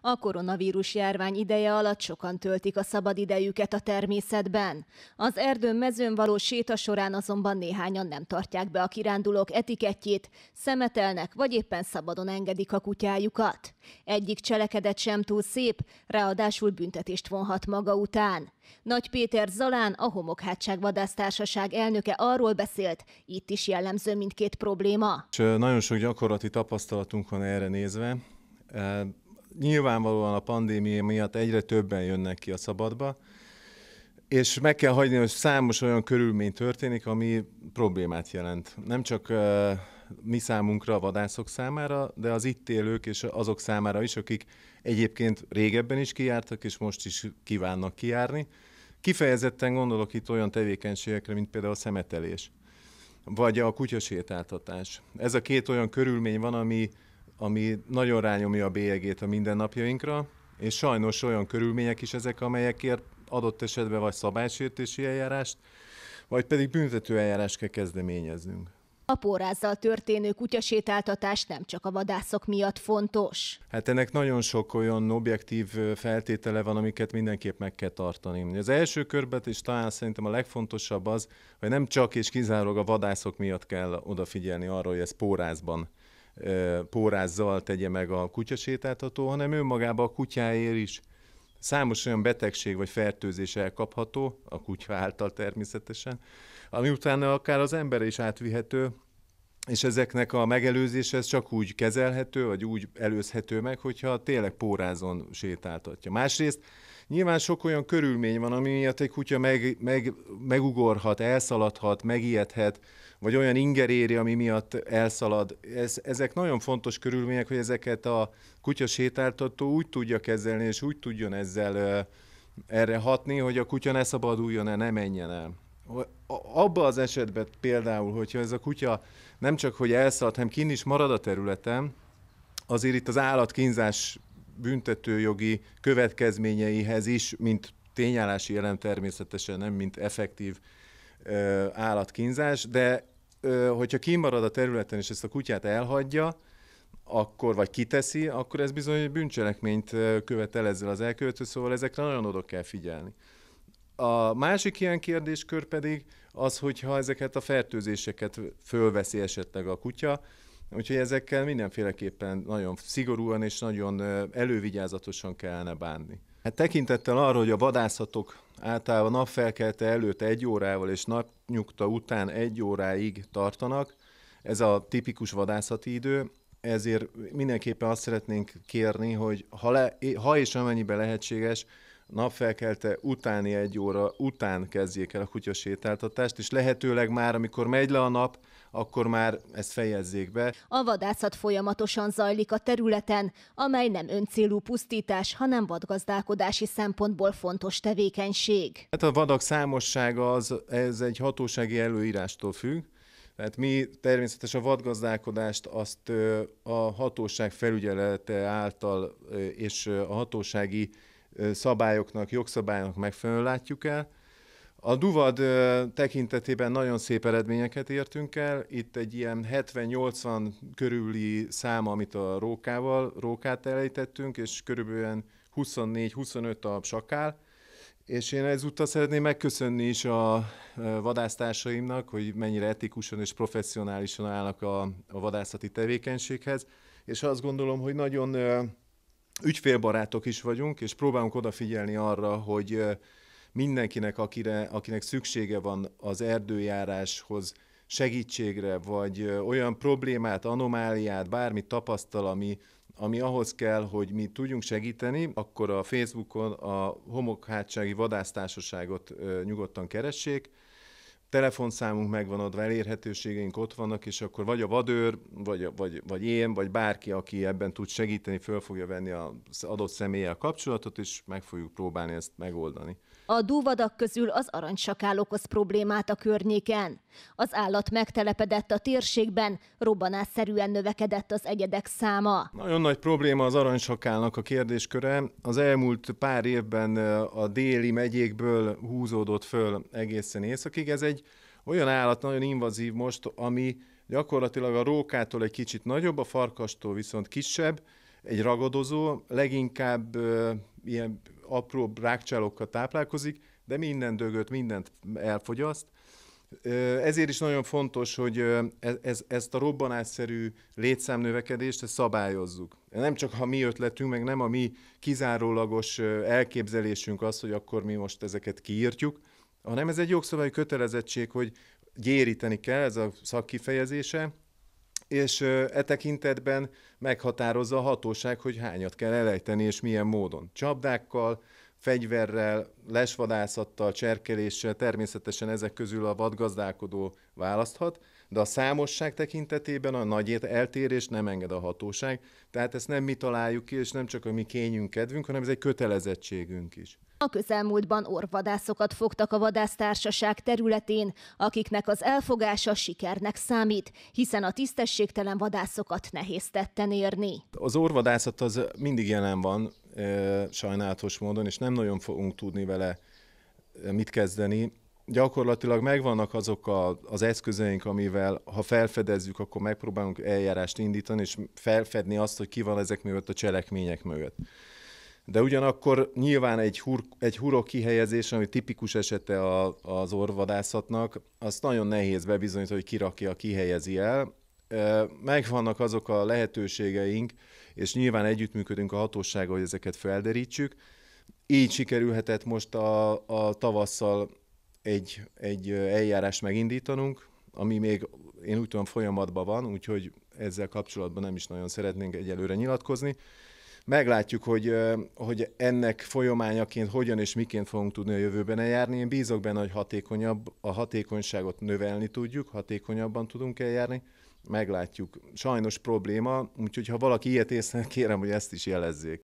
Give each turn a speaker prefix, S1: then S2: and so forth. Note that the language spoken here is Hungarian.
S1: A koronavírus járvány ideje alatt sokan töltik a szabadidejüket a természetben. Az erdőn mezőn való séta során azonban néhányan nem tartják be a kirándulók etikettjét, szemetelnek vagy éppen szabadon engedik a kutyájukat. Egyik cselekedet sem túl szép, ráadásul büntetést vonhat maga után. Nagy Péter Zalán, a Homokhátság Vadásztársaság elnöke arról beszélt, itt is jellemző mindkét probléma.
S2: És nagyon sok gyakorlati tapasztalatunk van erre nézve nyilvánvalóan a pandémia miatt egyre többen jönnek ki a szabadba, és meg kell hagyni, hogy számos olyan körülmény történik, ami problémát jelent. Nem csak mi számunkra, a vadászok számára, de az itt élők és azok számára is, akik egyébként régebben is kijártak, és most is kívánnak kijárni. Kifejezetten gondolok itt olyan tevékenységekre, mint például a szemetelés, vagy a kutyasétáltatás. Ez a két olyan körülmény van, ami ami nagyon rányomja a bélyegét a mindennapjainkra, és sajnos olyan körülmények is ezek, amelyekért adott esetben vagy szabálysértési eljárást, vagy pedig büntető eljárást kell kezdeményeznünk.
S1: A pórázzal történő kutyasétáltatás nem csak a vadászok miatt fontos.
S2: Hát ennek nagyon sok olyan objektív feltétele van, amiket mindenképp meg kell tartani. Az első körben, és talán szerintem a legfontosabb az, hogy nem csak és kizárólag a vadászok miatt kell odafigyelni arra, hogy ez pórázban pórázzal tegye meg a kutyasétáltató, hanem önmagában a kutyáért is. Számos olyan betegség vagy fertőzés elkapható, a kutya által természetesen, ami utána akár az ember is átvihető, és ezeknek a megelőzése ez csak úgy kezelhető, vagy úgy előzhető meg, hogyha tényleg pórázon sétáltatja. Másrészt nyilván sok olyan körülmény van, ami miatt egy kutya meg, meg, megugorhat, elszaladhat, megijedhet, vagy olyan inger éri, ami miatt elszalad. Ez, ezek nagyon fontos körülmények, hogy ezeket a kutya sétáltató úgy tudja kezelni, és úgy tudjon ezzel erre hatni, hogy a kutya ne szabaduljon el, ne menjen el abba az esetben például, hogyha ez a kutya nem csak hogy elszalad, hanem kin is marad a területen, azért itt az állatkínzás büntetőjogi következményeihez is, mint tényállási jelen természetesen, nem mint effektív ö, állatkínzás, de ö, hogyha kimarad a területen és ezt a kutyát elhagyja, akkor, vagy kiteszi, akkor ez bizony bűncselekményt követel ezzel az elkövető, szóval ezekre nagyon oda kell figyelni. A másik ilyen kérdéskör pedig az, hogyha ezeket a fertőzéseket fölveszi esetleg a kutya, Úgyhogy ezekkel mindenféleképpen nagyon szigorúan és nagyon elővigyázatosan kellene bánni. Hát tekintettel arra, hogy a vadászatok általában napfelkelte előtt egy órával és napnyugta után egy óráig tartanak, ez a tipikus vadászati idő, ezért mindenképpen azt szeretnénk kérni, hogy ha, le, ha és amennyiben lehetséges, napfelkelte utáni egy óra után kezdjék el a kutyasétáltatást, és lehetőleg már, amikor megy le a nap, akkor már ezt fejezzék be.
S1: A vadászat folyamatosan zajlik a területen, amely nem öncélú pusztítás, hanem vadgazdálkodási szempontból fontos tevékenység.
S2: Hát a vadak számossága az, ez egy hatósági előírástól függ, tehát mi természetesen a vadgazdálkodást azt a hatóság felügyelete által és a hatósági szabályoknak, jogszabályoknak megfelelően látjuk el. A Duvad tekintetében nagyon szép eredményeket értünk el. Itt egy ilyen 70-80 körüli szám, amit a rókával, rókát elejtettünk, és körülbelül 24-25 a sakál. És én ezúttal szeretném megköszönni is a vadásztársaimnak, hogy mennyire etikusan és professzionálisan állnak a, a vadászati tevékenységhez. És azt gondolom, hogy nagyon ügyfélbarátok is vagyunk, és próbálunk odafigyelni arra, hogy mindenkinek, akire, akinek szüksége van az erdőjáráshoz, segítségre, vagy olyan problémát, anomáliát, bármit tapasztal, ami, ami ahhoz kell, hogy mi tudjunk segíteni, akkor a Facebookon a Homokhátsági Vadásztársaságot nyugodtan keressék, telefonszámunk megvan adva, elérhetőségeink ott vannak, és akkor vagy a vadőr, vagy, vagy, vagy én, vagy bárki, aki ebben tud segíteni, föl fogja venni az adott személlyel kapcsolatot, és meg fogjuk próbálni ezt megoldani.
S1: A dúvadak közül az aranysakál okoz problémát a környéken. Az állat megtelepedett a térségben, robbanásszerűen növekedett az egyedek száma.
S2: Nagyon nagy probléma az aranysakálnak a kérdésköre. Az elmúlt pár évben a déli megyékből húzódott föl egészen északig. Ez egy olyan állat, nagyon invazív most, ami gyakorlatilag a rókától egy kicsit nagyobb, a farkastól viszont kisebb, egy ragadozó, leginkább ö, ilyen apró rákcsálókkal táplálkozik, de minden dögöt, mindent elfogyaszt. Ezért is nagyon fontos, hogy ez, ez, ezt a robbanásszerű létszámnövekedést ezt szabályozzuk. Nem csak ha mi ötletünk, meg nem a mi kizárólagos elképzelésünk az, hogy akkor mi most ezeket kiírtjuk, hanem ez egy jogszabályi kötelezettség, hogy gyéríteni kell, ez a szakkifejezése, és e tekintetben meghatározza a hatóság, hogy hányat kell elejteni és milyen módon. Csapdákkal, fegyverrel, lesvadászattal, cserkeléssel, természetesen ezek közül a vadgazdálkodó választhat, de a számosság tekintetében a nagy eltérés nem enged a hatóság, tehát ezt nem mi találjuk ki, és nem csak a mi kényünk, kedvünk, hanem ez egy kötelezettségünk is.
S1: A közelmúltban orvadászokat fogtak a vadásztársaság területén, akiknek az elfogása sikernek számít, hiszen a tisztességtelen vadászokat nehéz tetten érni.
S2: Az orvadászat az mindig jelen van, sajnálatos módon, és nem nagyon fogunk tudni vele mit kezdeni gyakorlatilag megvannak azok a, az eszközeink, amivel ha felfedezzük, akkor megpróbálunk eljárást indítani, és felfedni azt, hogy ki van ezek mögött a cselekmények mögött. De ugyanakkor nyilván egy, hur, egy hurok kihelyezés, ami tipikus esete a, az orvadászatnak, azt nagyon nehéz bebizonyítani, hogy kiraki a kihelyezi el. Megvannak azok a lehetőségeink, és nyilván együttműködünk a hatósággal, hogy ezeket felderítsük. Így sikerülhetett most a, a tavasszal egy, egy eljárást megindítanunk, ami még én úgy tudom folyamatban van, úgyhogy ezzel kapcsolatban nem is nagyon szeretnénk egyelőre nyilatkozni. Meglátjuk, hogy, hogy ennek folyamányaként hogyan és miként fogunk tudni a jövőben eljárni. Én bízok benne, hogy hatékonyabb, a hatékonyságot növelni tudjuk, hatékonyabban tudunk eljárni. Meglátjuk. Sajnos probléma, úgyhogy ha valaki ilyet észre, kérem, hogy ezt is jelezzék.